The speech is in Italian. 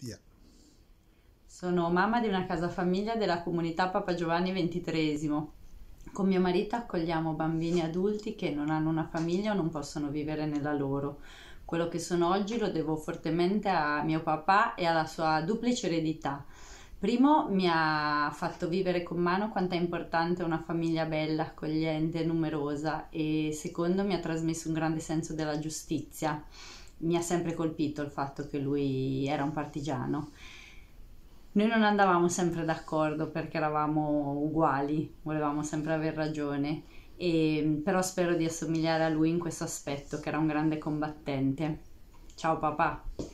Via. Sono mamma di una casa famiglia della comunità Papa Giovanni XXIII. Con mio marito accogliamo bambini e adulti che non hanno una famiglia o non possono vivere nella loro. Quello che sono oggi lo devo fortemente a mio papà e alla sua duplice eredità. Primo mi ha fatto vivere con mano quanto è importante una famiglia bella, accogliente, e numerosa e secondo mi ha trasmesso un grande senso della giustizia mi ha sempre colpito il fatto che lui era un partigiano. Noi non andavamo sempre d'accordo perché eravamo uguali, volevamo sempre aver ragione, e, però spero di assomigliare a lui in questo aspetto, che era un grande combattente. Ciao papà!